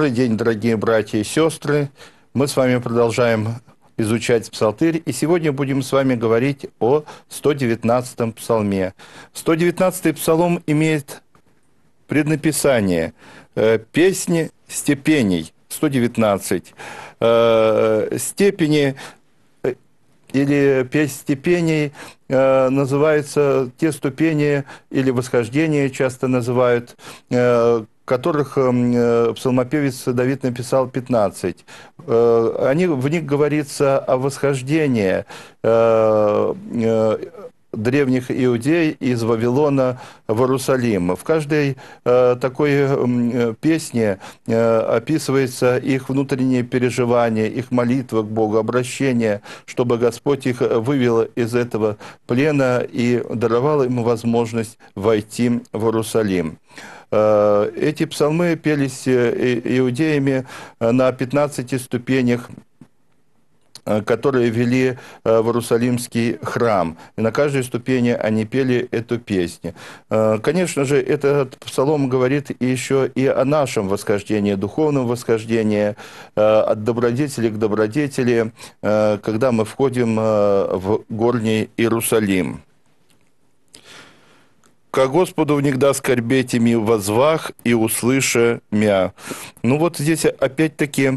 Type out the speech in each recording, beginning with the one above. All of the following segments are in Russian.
Добрый день, дорогие братья и сестры. Мы с вами продолжаем изучать псалтырь, и сегодня будем с вами говорить о 119-м псалме. 119-й псалом имеет преднаписание э, «Песни степеней». 119. Э, степени или пять степеней э, называются те ступени или восхождения часто называют, э, которых эм, э, псалмопевец Давид написал 15. они, в них говорится о восхождении, древних иудей из Вавилона в Иерусалим. В каждой э, такой э, песне э, описывается их внутренние переживания, их молитва к Богу, обращение, чтобы Господь их вывел из этого плена и даровал им возможность войти в Иерусалим. Э, эти псалмы пелись э, иудеями э, на 15 ступенях Э, которые вели э, в Иерусалимский храм. И на каждой ступени они пели эту песню. Э, конечно же, этот псалом говорит еще и о нашем восхождении, духовном восхождении, от добродетели к добродетели, когда мы входим в горний Иерусалим ко Господу внегда скорбеть ими возвах и услыша мя. Ну вот здесь опять-таки э,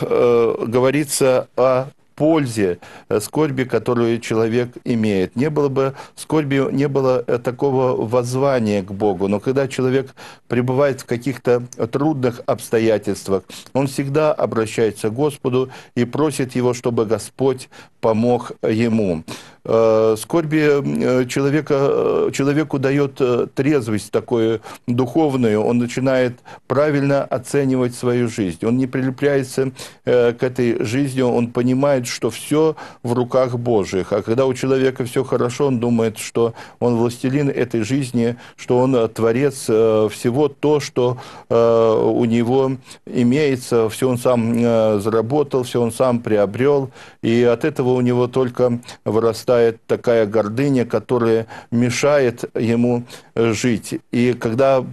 э, говорится о пользе э, скорби, которую человек имеет. Не было бы скорби, не было э, такого воззвания к Богу. Но когда человек пребывает в каких-то трудных обстоятельствах, он всегда обращается к Господу и просит Его, чтобы Господь помог ему. Э, скорби э, человека, э, человеку дает трезвость такую духовную, он начинает правильно оценивать свою жизнь. Он не прилепляется к этой жизни, он понимает, что все в руках Божьих. А когда у человека все хорошо, он думает, что он властелин этой жизни, что он творец всего то, что у него имеется, все он сам заработал, все он сам приобрел, и от этого у него только вырастает мешает такая гордыня, которая мешает ему жить. И когда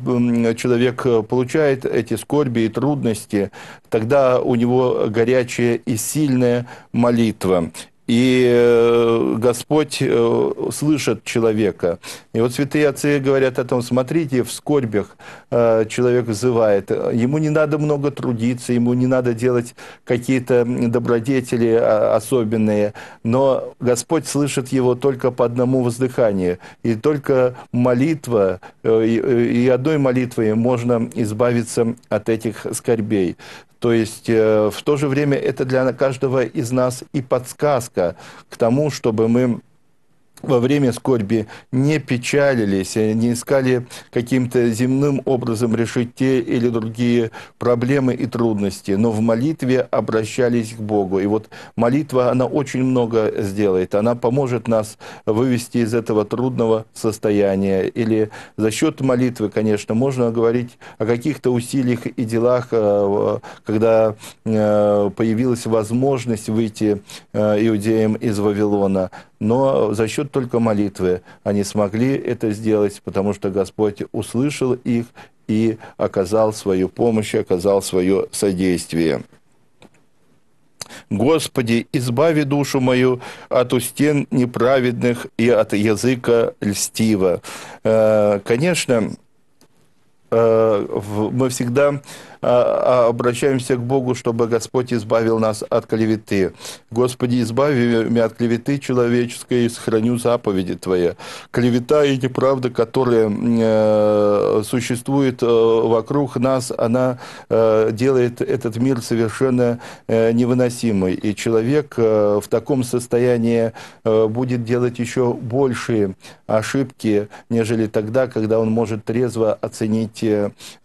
человек получает эти скорби и трудности, тогда у него горячая и сильная молитва. И э, Господь э, слышит человека. И вот святые отцы говорят о том, смотрите, в скорбях э, человек взывает. Ему не надо много трудиться, ему не надо делать какие-то добродетели а, особенные, но Господь слышит его только по одному воздыханию. И только молитва, и одной молитвой можно избавиться от этих скорбей. То есть в то же время это для каждого из нас и подсказка к тому, чтобы мы во время скорби не печалились, не искали каким-то земным образом решить те или другие проблемы и трудности, но в молитве обращались к Богу. И вот молитва, она очень много сделает, она поможет нас вывести из этого трудного состояния. Или за счет молитвы, конечно, можно говорить о каких-то усилиях и делах, э, когда э, появилась возможность выйти э, иудеям из Вавилона. Но за счет счет только молитвы они смогли это сделать, потому что Господь услышал их и оказал свою помощь, оказал свое содействие. Господи, избави душу мою от устен неправедных и от языка льстива. Э, конечно, э, мы всегда а, а, обращаемся к Богу, чтобы Господь избавил нас от клеветы. Господи, избави меня от клеветы человеческой и сохраню заповеди Твои. Клевета и неправда, которая э, существует э, вокруг нас, она э, делает этот мир совершенно э, невыносимый. И человек в таком состоянии будет делать еще большие ошибки, нежели тогда, когда он может трезво оценить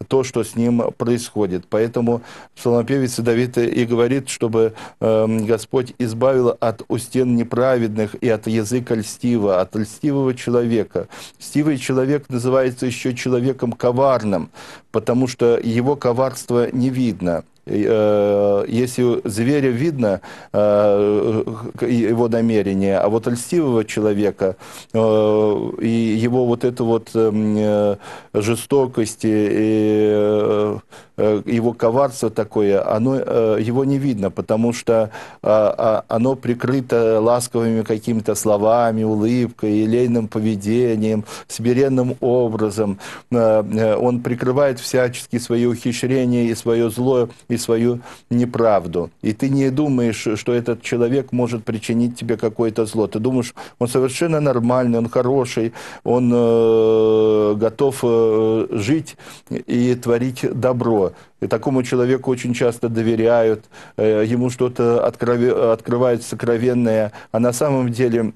то, что с ним происходит происходит. Поэтому псалмопевец Давид и говорит, чтобы эм, Господь избавил от устен неправедных и от языка льстива, от льстивого человека. Льстивый человек называется еще человеком коварным, потому что его коварство не видно. Э, если зверя видно, э, его намерение, а вот льстивого человека э, и его вот эту вот эм, жестокость, и его коварство такое, оно, его не видно, потому что а, а, оно прикрыто ласковыми какими-то словами, улыбкой, елейным поведением, смиренным образом. Он прикрывает всячески свои ухищрения и свое зло, и свою неправду. И ты не думаешь, что этот человек может причинить тебе какое-то зло. Ты думаешь, он совершенно нормальный, он хороший, он э, готов э, жить и творить добро. И такому человеку очень часто доверяют, э, ему что-то открывает сокровенное, а на самом деле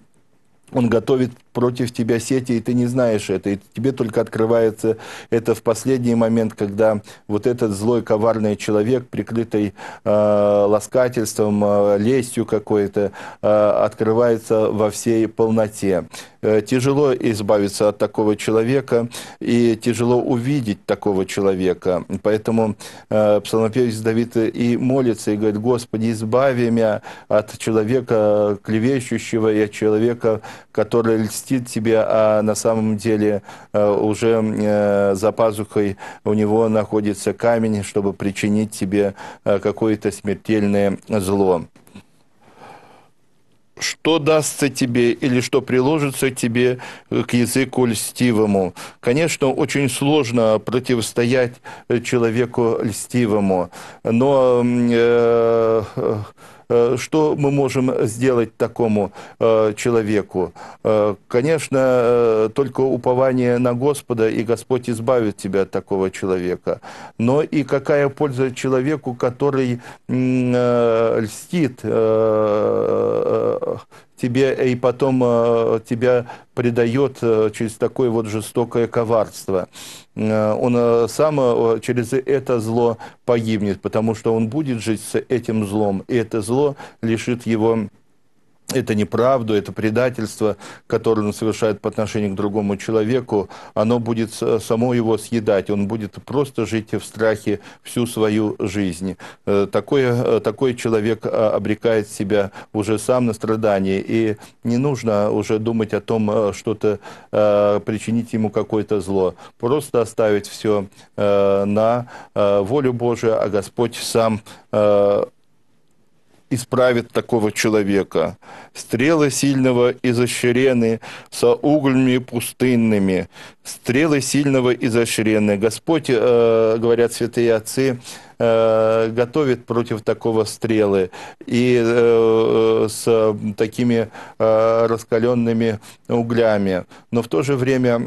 он готовит против тебя сети, и ты не знаешь это. И тебе только открывается это в последний момент, когда вот этот злой, коварный человек, прикрытый э, ласкательством, э, лестью какой-то, э, открывается во всей полноте. Э, тяжело избавиться от такого человека, и тяжело увидеть такого человека. Поэтому э, псалмопевец Давид и молится, и говорит, «Господи, избави меня от человека э, клевещущего и от человека, который льстит льстит тебе, а на самом деле э, уже э, за пазухой у него находится камень, чтобы причинить тебе э, какое-то смертельное зло что дастся тебе или что приложится тебе к языку льстивому. Конечно, очень сложно противостоять человеку льстивому, но э, Э, что мы можем сделать такому э, человеку? Э, конечно, только упование на Господа, и Господь избавит тебя от такого человека. Но и какая польза человеку, который льстит тебе э, и потом э, тебя предает э, через такое вот жестокое коварство. Э, он э, сам э, через это зло погибнет, потому что он будет жить с этим злом, и это зло лишит его это неправду, это предательство, которое он совершает по отношению к другому человеку, оно будет само его съедать, он будет просто жить в страхе всю свою жизнь. Э, такое, э, такой человек э, обрекает себя уже сам на страдания, и не нужно уже думать о том, что-то причинить ему какое-то зло. Просто оставить все на волю Божию, а Господь сам исправит такого человека. Стрелы сильного изощрены со угольми пустынными. Стрелы сильного изощрены. Господь, э, говорят святые отцы, э, готовит против такого стрелы. И э, с такими э, раскаленными углями. Но в то же время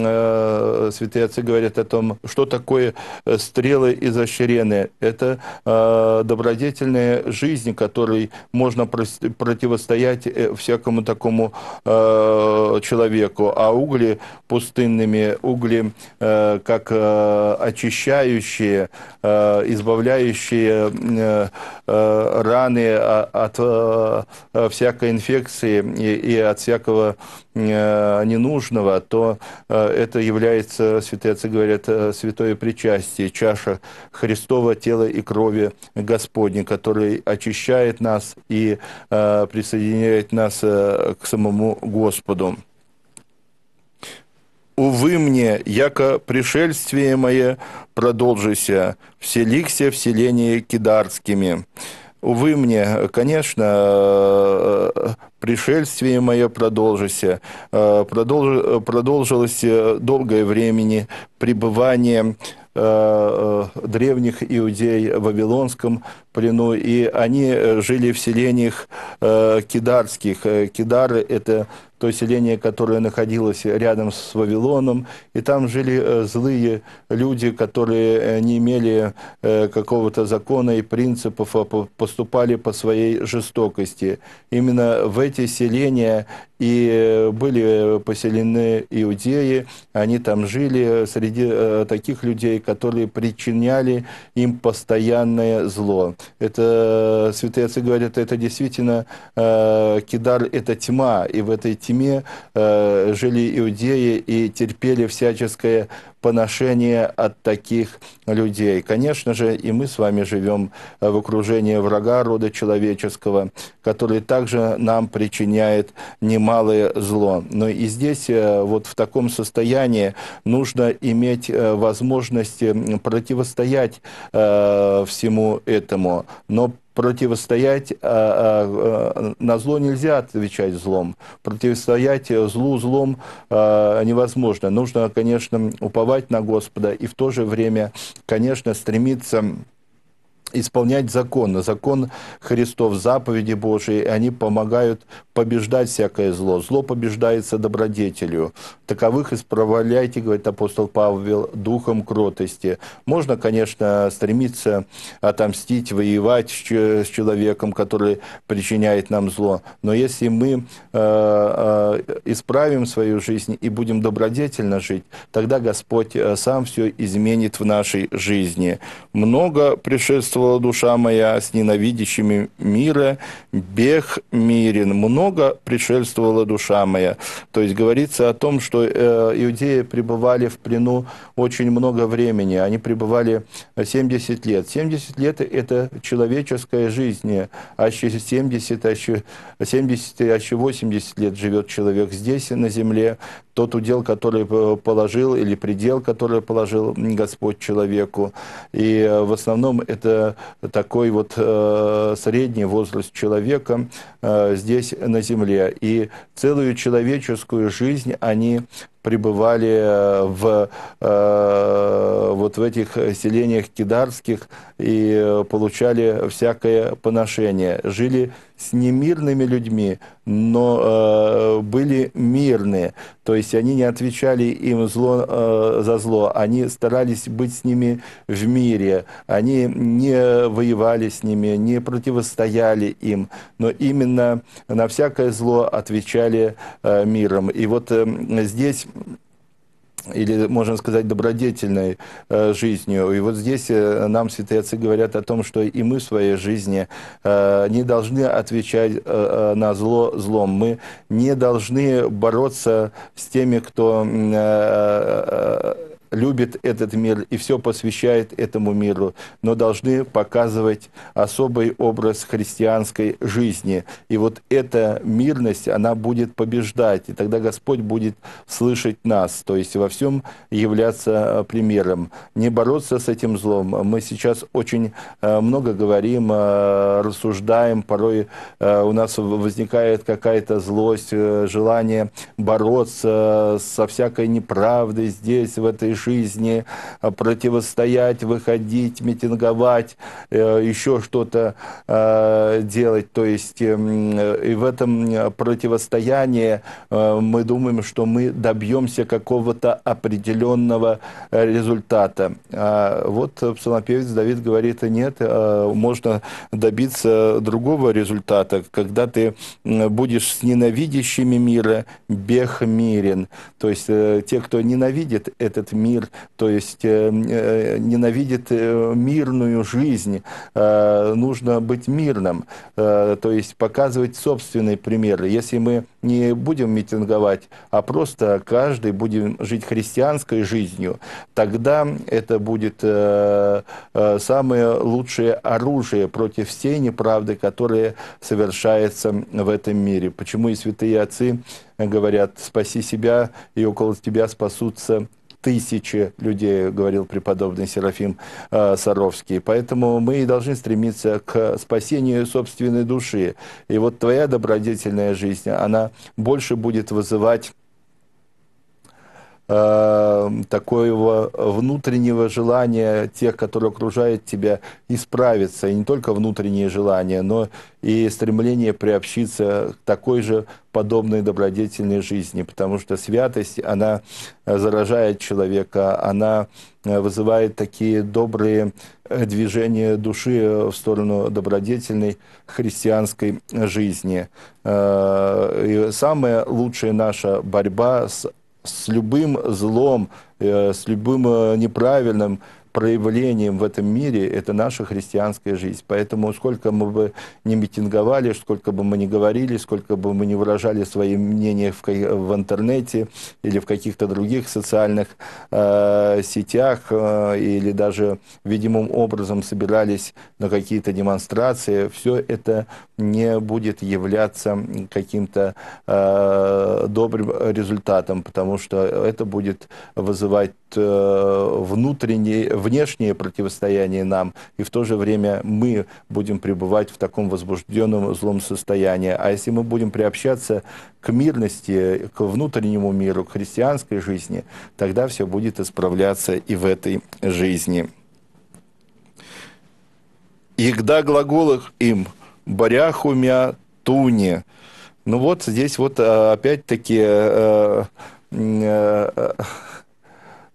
э, святые отцы говорят о том, что такое э, стрелы изощренные. Это добродетельная жизнь, которой можно противостоять всякому такому человеку. А угли пустынными, угли как очищающие, избавляющие раны а, от Э, всякой инфекции и, и от всякого э, ненужного, то э, это является, святые отцы говорят, святое причастие, чаша Христова тела и крови Господней, который очищает нас и присоединяет нас к самому Господу. «Увы мне, яко пришельствие мое, продолжися, вселихся вселение кидарскими». Вы мне, конечно, э, пришествие мое продолжится, э, продолжилось э, долгое времени пребывание древних иудей в Вавилонском плену, и они э, жили в селениях э, кидарских. Э, кидары – это то селение, которое находилось рядом с Вавилоном, и там жили э, злые люди, которые не имели какого-то закона и принципов, а поступали по своей жестокости. Именно в эти селения и были поселены иудеи, они там жили среди таких людей, которые причиняли им постоянное зло это э, святые отцы говорят, это действительно э, Кидар – это тьма, и в этой тьме э, жили иудеи и терпели всяческое поношение от таких людей. Конечно же, и мы с вами живем в окружении врага рода человеческого, который также нам причиняет немалое зло. Но и здесь э, вот в таком состоянии нужно иметь э, возможность противостоять э, всему этому. Но противостоять, а, а, а, на зло нельзя отвечать злом, противостоять злу злом невозможно. Нужно, конечно, уповать на Господа и в то же время, конечно, стремиться исполнять законы, закон Христов, заповеди Божии, и они помогают побеждать всякое зло. Зло побеждается добродетелью. Таковых исправляйте, говорит апостол Павел, духом кротости. Можно, конечно, стремиться отомстить, воевать с человеком, который причиняет нам зло, но если мы э, э, исправим свою жизнь и будем добродетельно жить, тогда Господь э, сам все изменит в нашей жизни. Много пришествовало чувствовала душа моя с ненавидящими мира, бег мирен, много пришельствовала душа моя. То есть говорится о том, что э, иудеи пребывали в плену очень много времени, они пребывали 70 лет. 70 лет – это человеческая жизнь, а еще 70, а еще 70, а еще 80 лет живет человек здесь, на земле, тот удел, который э, положил, или предел, который положил Господь человеку. И э, в основном это такой вот э, средний возраст человека здесь на земле. И целую человеческую жизнь они пребывали в, вот в этих селениях кидарских и получали всякое поношение. Жили с немирными людьми, но э, были мирные. То есть они не отвечали им зло э, за зло, они старались быть с ними в мире, они не воевали с ними, не противостояли им, но именно на всякое зло отвечали э, миром. И вот э, здесь или, можно сказать, добродетельной э, жизнью. И вот здесь э, нам святые отцы говорят о том, что и мы в своей жизни э, не должны отвечать на зло злом. Мы не должны бороться с теми, кто любит этот мир и все посвящает этому миру, но должны показывать особый образ христианской жизни. И вот эта мирность, она будет побеждать, и тогда Господь будет слышать нас, то есть во всем являться э, примером. Не бороться с этим злом. Мы сейчас очень э, много говорим, э, рассуждаем, порой у нас возникает какая-то злость, желание бороться со всякой неправдой здесь, в этой жизни э, противостоять, выходить, митинговать, э, еще что-то э, делать. То есть эм, и в этом противостоянии мы думаем, что мы добьемся какого-то определенного результата. А вот псалмопевец Давид говорит, нет, можно добиться другого результата, когда ты будешь с ненавидящими мира бехмирен. То есть те, кто ненавидит этот мир, мир, то есть э, э, ненавидит э, мирную жизнь. Нужно быть мирным, то есть показывать собственные примеры. Если мы не будем митинговать, а просто каждый будет жить христианской жизнью, тогда это будет самое лучшее оружие против всей неправды, которая совершается в этом мире. Почему и святые отцы говорят, спаси себя, и около тебя спасутся тысячи людей, говорил преподобный Серафим э, Саровский. Поэтому мы и должны стремиться к спасению собственной души. И вот твоя добродетельная жизнь, она больше будет вызывать Эм, такого внутреннего желания тех, которые окружают тебя, исправиться. И не только внутреннее желание, но и стремление приобщиться к такой же подобной добродетельной жизни, потому что святость, она э, заражает человека, она э, вызывает такие добрые э, движения души в сторону добродетельной христианской жизни. И самая лучшая наша борьба с с любым злом, э, с любым э, неправильным, проявлением в этом мире это наша христианская жизнь. Поэтому сколько мы бы не митинговали, сколько бы мы не говорили, сколько бы мы не выражали свои мнения в, в интернете или в каких-то других социальных э, сетях, э, или даже видимым образом собирались на какие-то демонстрации, все это не будет являться каким-то э, добрым результатом, потому что это будет вызывать э, внутренний внешнее противостояние нам, и в то же время мы будем пребывать в таком возбужденном злом состоянии. А если мы будем приобщаться к мирности, к внутреннему миру, к христианской жизни, тогда все будет исправляться и в этой жизни. Игда глаголах им, баряхумя туне». Ну вот здесь вот а, опять-таки э, э, э,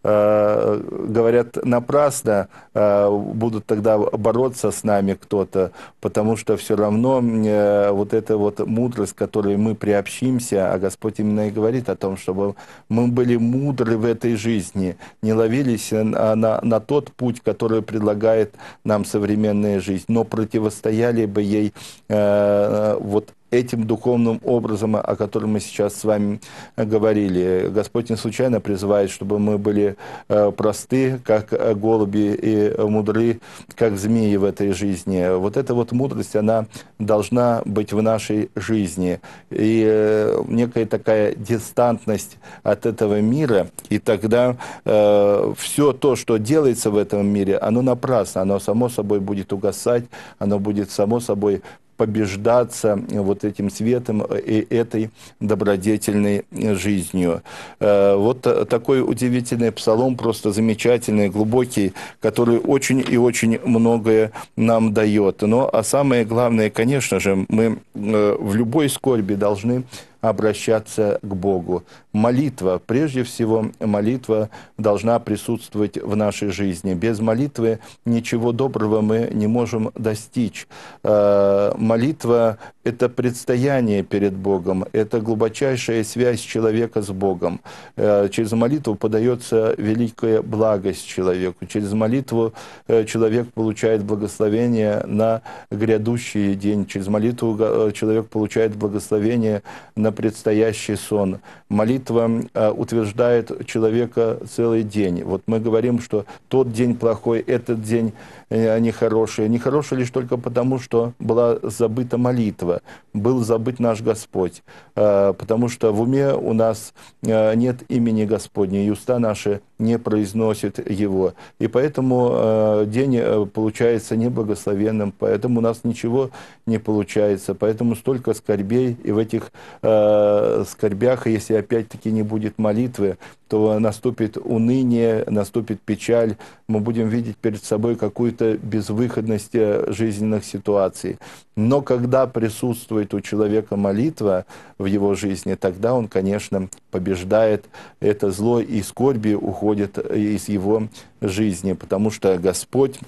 Э, говорят, напрасно э, будут тогда бороться с нами кто-то, потому что все равно э, вот эта вот мудрость, с которой мы приобщимся, а Господь именно и говорит о том, чтобы мы были мудры в этой жизни, не ловились на, на, на тот путь, который предлагает нам современная жизнь, но противостояли бы ей вот этим духовным образом, о котором мы сейчас с вами э, говорили. Господь не случайно призывает, чтобы мы были э, просты, как э, голуби, и мудры, как змеи в этой жизни. Вот эта вот мудрость, она должна быть в нашей жизни. И некая такая дистантность от этого мира, и тогда все то, что делается в этом мире, оно напрасно, оно само собой будет угасать, оно будет само собой побеждаться вот этим светом и этой добродетельной жизнью. Э, вот такой удивительный псалом, просто замечательный, глубокий, который очень и очень многое нам дает. Но а самое главное, конечно же, мы э, в любой скорби должны обращаться к Богу. Молитва, прежде всего, молитва должна присутствовать в нашей жизни. Без молитвы ничего доброго мы не можем достичь. Э, молитва это предстояние перед Богом, это глубочайшая связь человека с Богом. Э, через молитву подается великая благость человеку. Через молитву э, человек получает благословение на грядущий день. Через молитву э, человек получает благословение на предстоящий сон. Молитва утверждает человека целый день. Вот мы говорим, что тот день плохой, этот день нехороший. Нехороший лишь только потому, что была забыта молитва был забыть наш Господь, э, потому что в уме у нас э, нет имени Господня, и уста наши не произносят его. И поэтому э, день получается неблагословенным, поэтому у нас ничего не получается, поэтому столько скорбей, и в этих скорбях, если опять-таки не будет молитвы, то наступит уныние, наступит печаль, мы будем видеть перед собой какую-то безвыходность жизненных ситуаций. Но когда присутствует у человека молитва в его жизни, тогда он, конечно, побеждает это зло и скорби уходит э, из его жизни, потому что Господь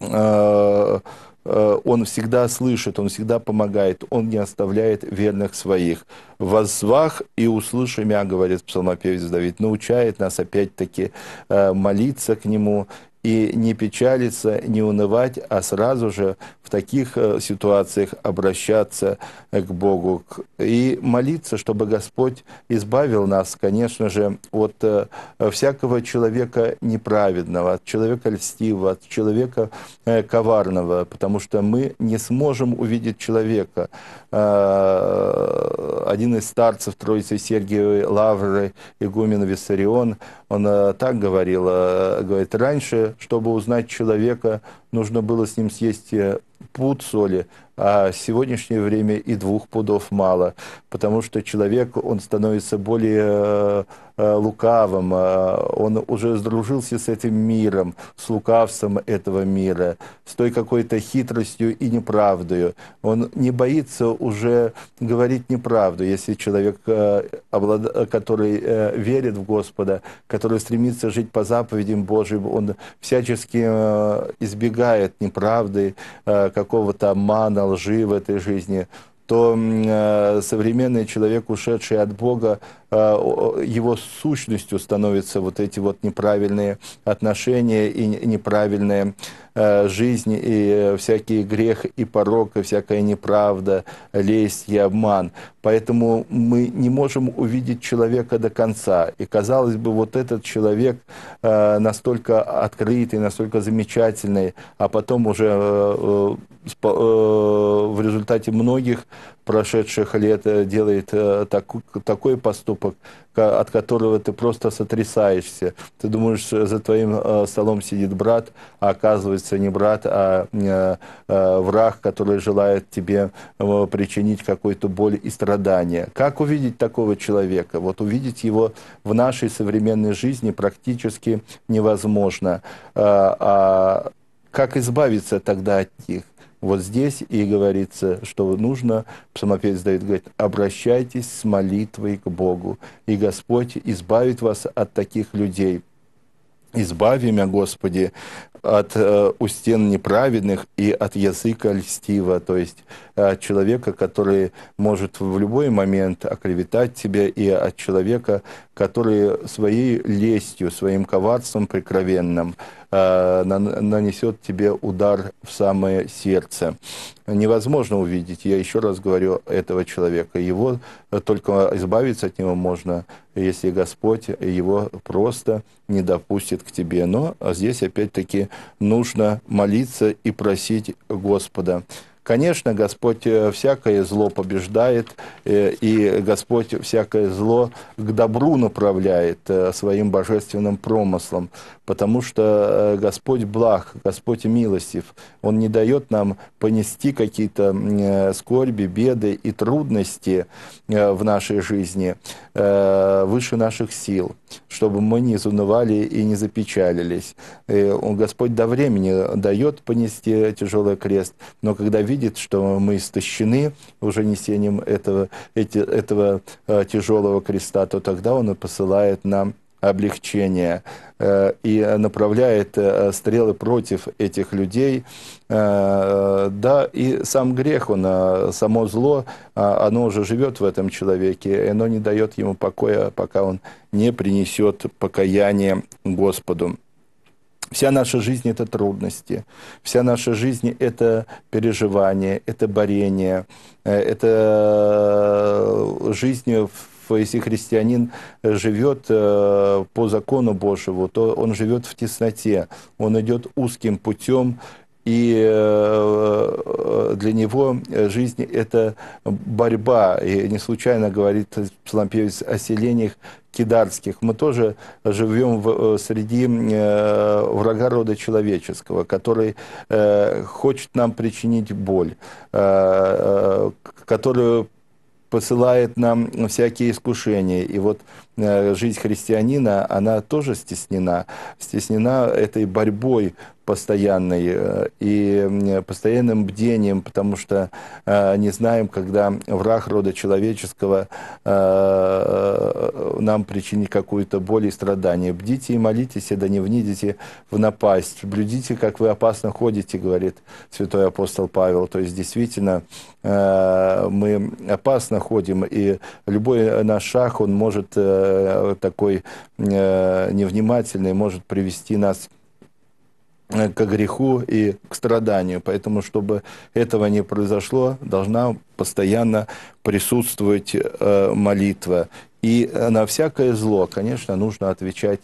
э, э, он всегда слышит, Он всегда помогает, Он не оставляет верных своих. «Воззвах и услыши мя», говорит псалмопевец Давид, научает нас опять-таки молиться к Нему и не печалиться, не унывать, а сразу же в таких э, ситуациях обращаться э, к Богу и молиться, чтобы Господь избавил нас, конечно же, от э, всякого человека неправедного, от человека льстивого, от человека коварного, потому что мы не сможем увидеть человека. Один из старцев Троицы Сергиевой Лавры, игумен Виссарион, он так говорил, говорит, раньше чтобы узнать человека, нужно было с ним съесть э, пуд соли, а в сегодняшнее время и двух пудов мало, потому что человек, он становится более э, Э, лукавым, э, он уже сдружился с этим миром, с лукавством этого мира, с той какой-то хитростью и неправдою. Он не боится уже говорить неправду, если человек, э, который верит в Господа, который стремится жить по заповедям Божьим, он всячески избегает неправды, какого-то обмана, лжи в этой жизни – то э, современный человек, ушедший от Бога, э, его сущностью становятся вот эти вот неправильные отношения и неправильная э, жизни, и э, всякий грех, и порок, и всякая неправда, лесть и обман. Поэтому мы не можем увидеть человека до конца. И, казалось бы, вот этот человек э, настолько открытый, настолько замечательный, а потом уже э, э Э, в результате многих прошедших лет э, делает э, так, такой поступок, от которого ты просто сотрясаешься. Ты думаешь, за твоим столом сидит брат, а оказывается не брат, а враг, который желает тебе причинить какую-то боль и страдания. Как увидеть такого человека? Вот увидеть его в нашей современной жизни практически невозможно. А как избавиться тогда от них? вот здесь и говорится, что нужно, псалмопевец дает говорит, обращайтесь с молитвой к Богу, и Господь избавит вас от таких людей. Избави меня, Господи, от э, устен неправедных и от языка льстива, то есть э, от человека, который может в любой момент оклеветать тебя, и от человека, который своей лестью, своим коварством прикровенным Э, нанесет тебе удар в самое сердце. Невозможно увидеть, я еще раз говорю, этого человека. Его э, только избавиться от него можно, если Господь его просто не допустит к тебе. Но здесь опять-таки нужно молиться и просить Господа. Конечно, Господь э, всякое зло побеждает, э, и Господь всякое зло к добру направляет э, своим божественным промыслом, потому что Господь благ, Господь милостив. Он не дает нам понести какие-то скорби, беды и трудности в нашей жизни выше наших сил чтобы мы не занывали и не запечалились. И э, Господь до времени дает понести тяжелый крест, но когда видит, что мы истощены уже несением этого, эти, этого э, тяжелого креста, то тогда Он и посылает нам облегчения э, и направляет э, стрелы против этих людей. Э, да, и сам грех, он, само зло, оно уже живет в этом человеке, и оно не дает ему покоя, пока он не принесет покаяние Господу. Вся наша жизнь – это трудности, вся наша жизнь – это переживание, это борение, это жизнь в если христианин э, живет э, по закону Божьему, то он живет в тесноте, он идет узким путем, и э, для него жизнь – это борьба. И не случайно говорит псаломпевец о селениях кидарских. Мы тоже живем в, среди врага рода человеческого, который хочет нам причинить боль, который посылает нам всякие искушения. И вот Э, жизнь христианина, она тоже стеснена. Стеснена этой борьбой постоянной э, и постоянным бдением, потому что э, не знаем, когда враг рода человеческого нам причинит какую-то боль и страдание. Бдите и молитесь, и да не внидите в напасть. Блюдите, как вы опасно ходите, говорит святой апостол Павел. То есть, действительно, мы опасно ходим, и любой наш шаг, он может Э, такой э, невнимательный может привести нас э, к греху и к страданию. Поэтому, чтобы этого не произошло, должна постоянно присутствовать молитва. И на всякое зло, конечно, нужно отвечать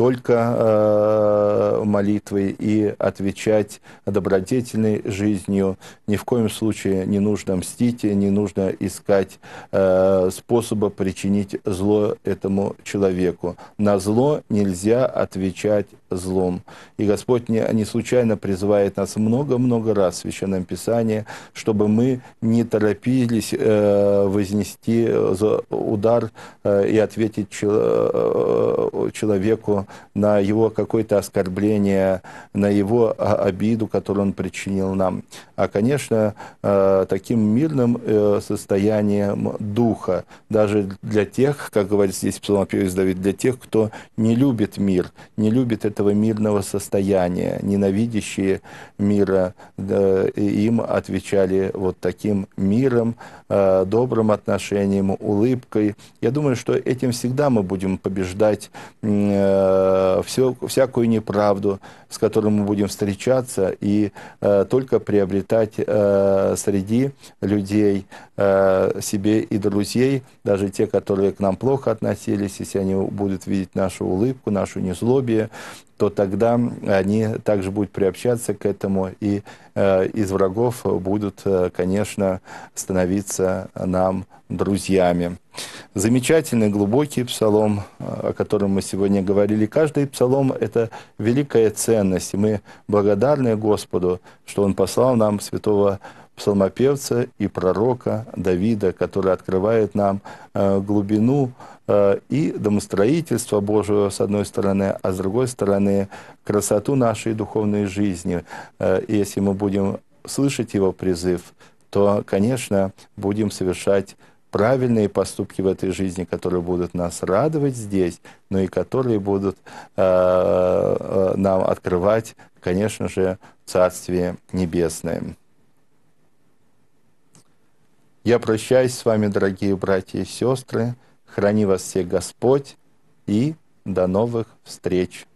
только э, молитвой и отвечать добродетельной жизнью. Ни в коем случае не нужно мстить, не нужно искать э, способа причинить зло этому человеку. На зло нельзя отвечать злом. И Господь не, не случайно призывает нас много-много раз в Священном Писании, чтобы мы не торопились э, вознести э, удар э, и ответить человеку на его какое-то оскорбление, на его обиду, которую он причинил нам. А, конечно, таким мирным состоянием духа, даже для тех, как говорит здесь псалмопевец Давид, для тех, кто не любит мир, не любит это этого мирного состояния, ненавидящие мира, им отвечали вот таким миром, э, добрым отношением, улыбкой. Я думаю, что этим всегда мы будем побеждать э, все, всякую неправду, с которой мы будем встречаться и э, только приобретать среди людей себе и друзей, даже те, которые к нам плохо относились, если они будут видеть нашу улыбку, нашу незлобие, то тогда они также будут приобщаться к этому, и э, из врагов будут, э, конечно, становиться нам друзьями. Замечательный, глубокий псалом, э, о котором мы сегодня говорили. Каждый псалом – это великая ценность. мы благодарны Господу, что Он послал нам святого псалмопевца и пророка Давида, который открывает нам э, глубину э, и домостроительство Божьего с одной стороны, а с другой стороны красоту нашей духовной жизни. Э, и если мы будем слышать его призыв, то, конечно, будем совершать правильные поступки в этой жизни, которые будут нас радовать здесь, но и которые будут э, нам открывать, конечно же, Царствие Небесное. Я прощаюсь с вами, дорогие братья и сестры. Храни вас всех Господь и до новых встреч!